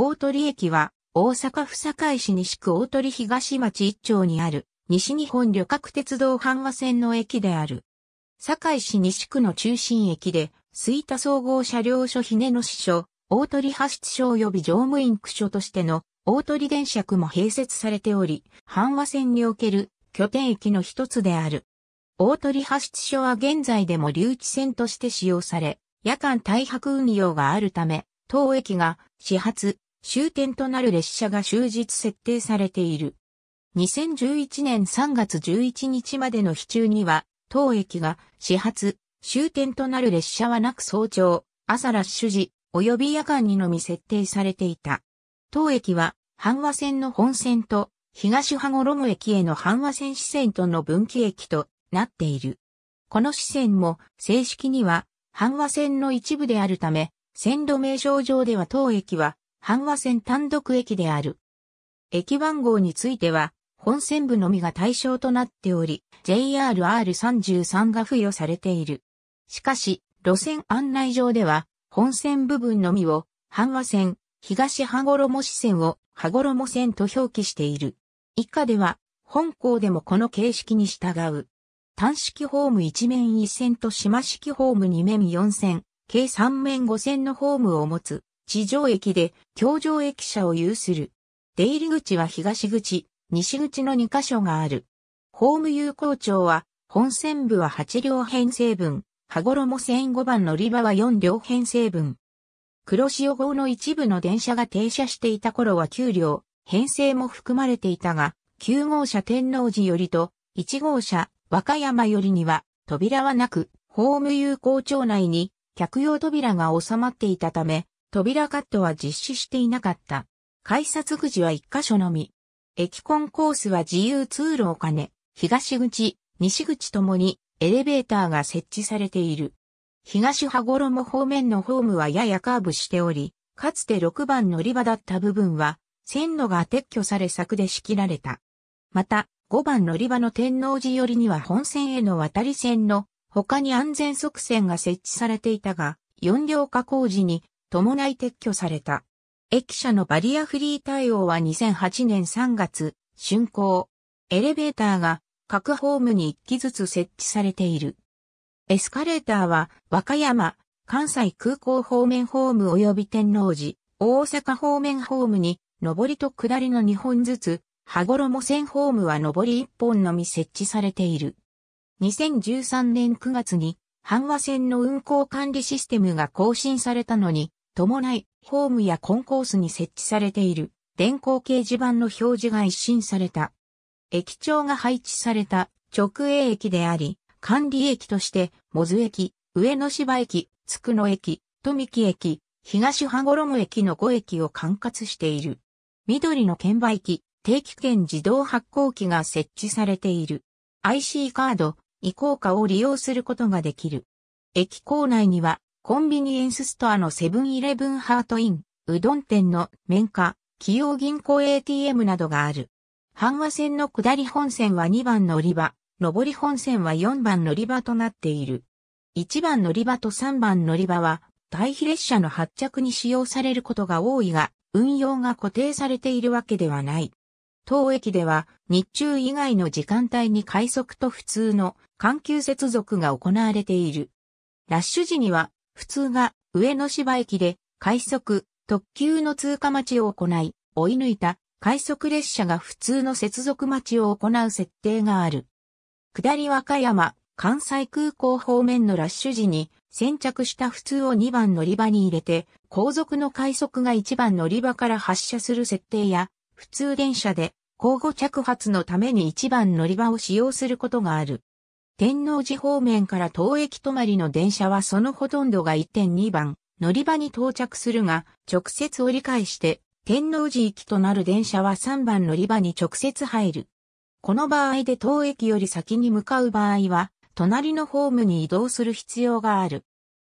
大鳥駅は、大阪府堺市西区大鳥東町一丁にある、西日本旅客鉄道阪和線の駅である。堺市西区の中心駅で、吹田総合車両所ね野支所、大鳥派出所及び乗務員区所としての大鳥電車区も併設されており、阪和線における拠点駅の一つである。大鳥派出所は現在でも留置線として使用され、夜間大白運用があるため、当駅が始発、終点となる列車が終日設定されている。2011年3月11日までの日中には、当駅が始発、終点となる列車はなく早朝、朝ラッシュ時、及び夜間にのみ設定されていた。当駅は、阪和線の本線と、東羽衣駅への阪和線支線との分岐駅となっている。この支線も正式には阪和線の一部であるため、線路名称上では当駅は阪和線単独駅である。駅番号については、本線部のみが対象となっており、JRR33 が付与されている。しかし、路線案内上では、本線部分のみを、阪和線、東羽衣支線を、羽衣線と表記している。以下では、本校でもこの形式に従う。単式ホーム1面1線と島式ホーム2面4線、計3面5線のホームを持つ。地上駅で、京上駅舎を有する。出入り口は東口、西口の2カ所がある。ホーム有効庁は、本線部は8両編成分、羽衣線5番乗り場は4両編成分。黒潮号の一部の電車が停車していた頃は9両、編成も含まれていたが、9号車天王寺よりと、1号車和歌山よりには、扉はなく、ホーム有効庁内に、客用扉が収まっていたため、扉カットは実施していなかった。改札口は一箇所のみ。駅コンコースは自由通路を兼ね、東口、西口ともにエレベーターが設置されている。東羽衣方面のホームはややカーブしており、かつて6番乗り場だった部分は、線路が撤去され柵で仕切られた。また、5番乗り場の天王寺寄りには本線への渡り線の他に安全側線が設置されていたが、4両化工時に伴い撤去された。駅舎のバリアフリー対応は2008年3月、竣工。エレベーターが各ホームに1機ずつ設置されている。エスカレーターは和歌山、関西空港方面ホーム及び天王寺、大阪方面ホームに上りと下りの2本ずつ、羽衣線ホームは上り1本のみ設置されている。2013年9月に阪和線の運行管理システムが更新されたのに、伴い、ホームやコンコースに設置されている電光掲示板の表示が一新された。駅長が配置された直営駅であり、管理駅として、モズ駅、上野芝駅、つくの駅、富木駅、東羽衣駅の5駅を管轄している。緑の券売機、定期券自動発行機が設置されている。IC カード、移行化を利用することができる。駅構内にはコンビニエンスストアのセブンイレブンハートイン、うどん店の綿花、企業銀行 ATM などがある。阪和線の下り本線は2番乗り場、上り本線は4番乗り場となっている。1番乗り場と3番乗り場は、対比列車の発着に使用されることが多いが、運用が固定されているわけではない。当駅では、日中以外の時間帯に快速と普通の緩急接続が行われている。ラッシュ時には普通が上野芝駅で快速、特急の通過待ちを行い、追い抜いた快速列車が普通の接続待ちを行う設定がある。下り和歌山、関西空港方面のラッシュ時に先着した普通を2番乗り場に入れて、後続の快速が1番乗り場から発車する設定や、普通電車で交互着発のために1番乗り場を使用することがある。天王寺方面から東駅止まりの電車はそのほとんどが1.2番、乗り場に到着するが、直接折り返して、天王寺行きとなる電車は3番乗り場に直接入る。この場合で当駅より先に向かう場合は、隣のホームに移動する必要がある。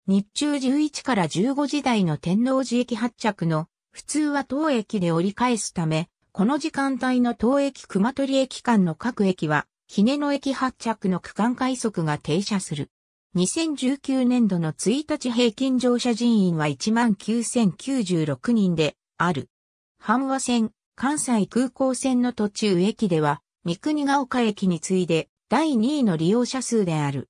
日中11から15時台の天王寺駅発着の、普通は当駅で折り返すため、この時間帯の当駅熊取駅間の各駅は、ね野駅発着の区間快速が停車する。2019年度の1日平均乗車人員は19,096人である。阪和線、関西空港線の途中駅では、三国ヶ丘駅に次いで第2位の利用者数である。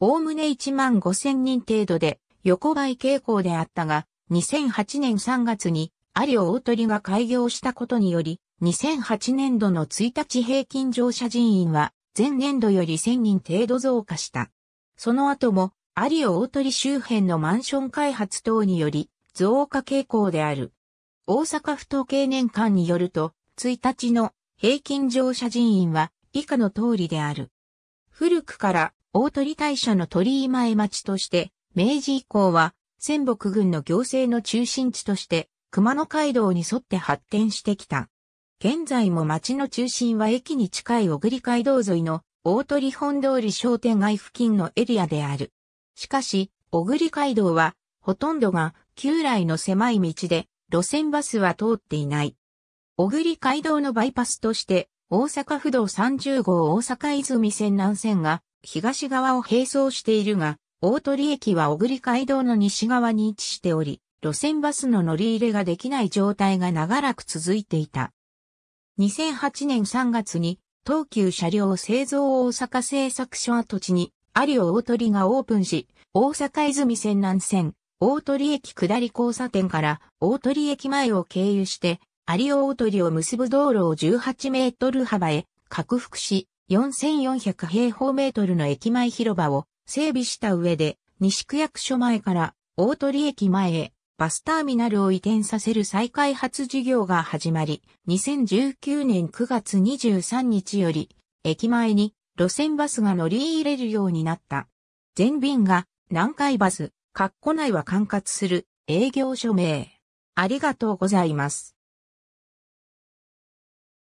おおむね1万5000人程度で横ばい傾向であったが、2008年3月にアリオ大鳥が開業したことにより、2008年度の1日平均乗車人員は、前年度より1000人程度増加した。その後も、アリオ大鳥周辺のマンション開発等により、増加傾向である。大阪府統計年間によると、1日の平均乗車人員は以下の通りである。古くから大鳥大社の鳥居前町として、明治以降は仙北郡の行政の中心地として熊野街道に沿って発展してきた。現在も町の中心は駅に近い小栗街道沿いの大鳥本通り商店街付近のエリアである。しかし、小栗街道はほとんどが旧来の狭い道で路線バスは通っていない。小栗街道のバイパスとして大阪府道30号大阪泉線南線が東側を並走しているが、大鳥駅は小栗街道の西側に位置しており、路線バスの乗り入れができない状態が長らく続いていた。2008年3月に東急車両製造大阪製作所跡地にアリオ大鳥がオープンし、大阪泉線南線、大鳥駅下り交差点から大鳥駅前を経由して、アリオ大鳥を結ぶ道路を18メートル幅へ拡幅し、4400平方メートルの駅前広場を整備した上で、西区役所前から大鳥駅前へバスターミナルを移転させる再開発事業が始まり、2019年9月23日より、駅前に路線バスが乗り入れるようになった。全便が南海バス、括弧内は管轄する営業所名。ありがとうございます。